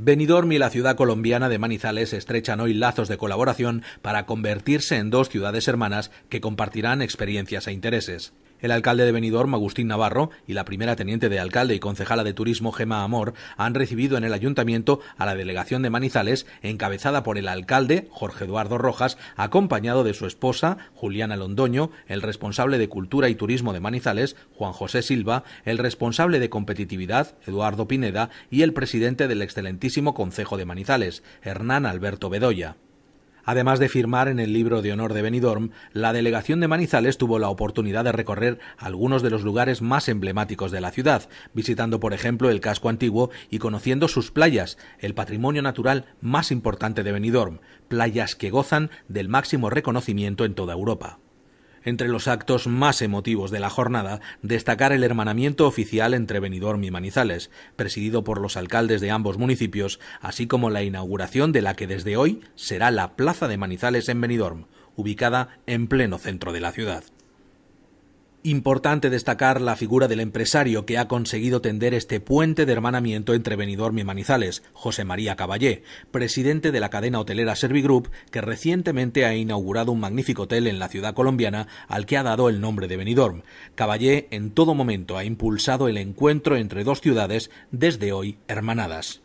Benidorm y la ciudad colombiana de Manizales estrechan hoy lazos de colaboración para convertirse en dos ciudades hermanas que compartirán experiencias e intereses. El alcalde de Benidorm, Agustín Navarro, y la primera teniente de alcalde y concejala de turismo, Gema Amor, han recibido en el ayuntamiento a la delegación de Manizales, encabezada por el alcalde, Jorge Eduardo Rojas, acompañado de su esposa, Juliana Londoño, el responsable de Cultura y Turismo de Manizales, Juan José Silva, el responsable de Competitividad, Eduardo Pineda, y el presidente del excelentísimo Concejo de Manizales, Hernán Alberto Bedoya. Además de firmar en el libro de honor de Benidorm, la delegación de Manizales tuvo la oportunidad de recorrer algunos de los lugares más emblemáticos de la ciudad, visitando por ejemplo el casco antiguo y conociendo sus playas, el patrimonio natural más importante de Benidorm, playas que gozan del máximo reconocimiento en toda Europa. Entre los actos más emotivos de la jornada, destacar el hermanamiento oficial entre Benidorm y Manizales, presidido por los alcaldes de ambos municipios, así como la inauguración de la que desde hoy será la Plaza de Manizales en Benidorm, ubicada en pleno centro de la ciudad. Importante destacar la figura del empresario que ha conseguido tender este puente de hermanamiento entre Benidorm y Manizales, José María Caballé, presidente de la cadena hotelera Servigroup, que recientemente ha inaugurado un magnífico hotel en la ciudad colombiana al que ha dado el nombre de Benidorm. Caballé en todo momento ha impulsado el encuentro entre dos ciudades desde hoy hermanadas.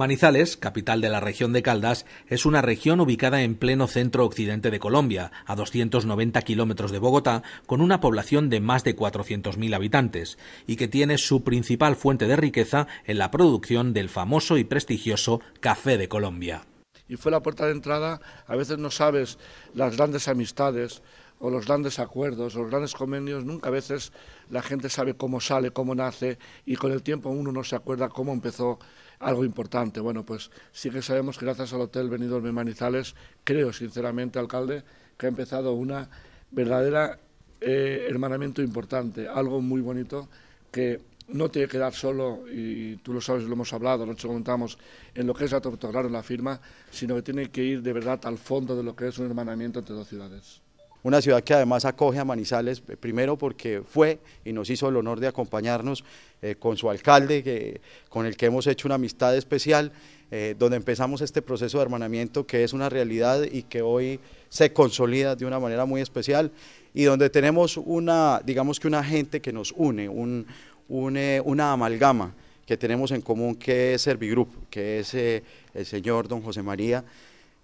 Manizales, capital de la región de Caldas, es una región ubicada en pleno centro occidente de Colombia, a 290 kilómetros de Bogotá, con una población de más de 400.000 habitantes, y que tiene su principal fuente de riqueza en la producción del famoso y prestigioso café de Colombia. Y fue la puerta de entrada, a veces no sabes las grandes amistades, o los grandes acuerdos, o los grandes convenios, nunca a veces la gente sabe cómo sale, cómo nace, y con el tiempo uno no se acuerda cómo empezó algo importante. Bueno, pues sí que sabemos, que gracias al Hotel de Manizales, creo sinceramente, alcalde, que ha empezado una verdadera eh, hermanamiento importante, algo muy bonito que no tiene que dar solo, y tú lo sabes, lo hemos hablado, lo preguntamos en lo que es la en la firma, sino que tiene que ir de verdad al fondo de lo que es un hermanamiento entre dos ciudades. Una ciudad que además acoge a Manizales, eh, primero porque fue y nos hizo el honor de acompañarnos eh, con su alcalde, que, con el que hemos hecho una amistad especial, eh, donde empezamos este proceso de hermanamiento que es una realidad y que hoy se consolida de una manera muy especial y donde tenemos una, digamos que una gente que nos une, un, una amalgama que tenemos en común que es Servigroup, que es el señor don José María,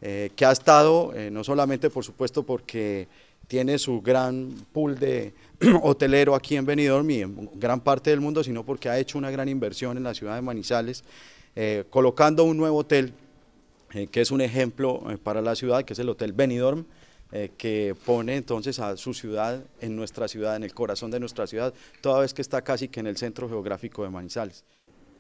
que ha estado no solamente por supuesto porque tiene su gran pool de hotelero aquí en Benidorm y en gran parte del mundo, sino porque ha hecho una gran inversión en la ciudad de Manizales, eh, colocando un nuevo hotel eh, que es un ejemplo eh, para la ciudad, que es el Hotel Benidorm, que pone entonces a su ciudad en nuestra ciudad, en el corazón de nuestra ciudad, toda vez que está casi que en el centro geográfico de Manizales.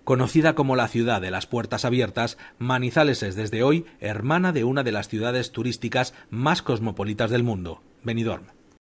Conocida como la ciudad de las puertas abiertas, Manizales es desde hoy hermana de una de las ciudades turísticas más cosmopolitas del mundo. Benidorm.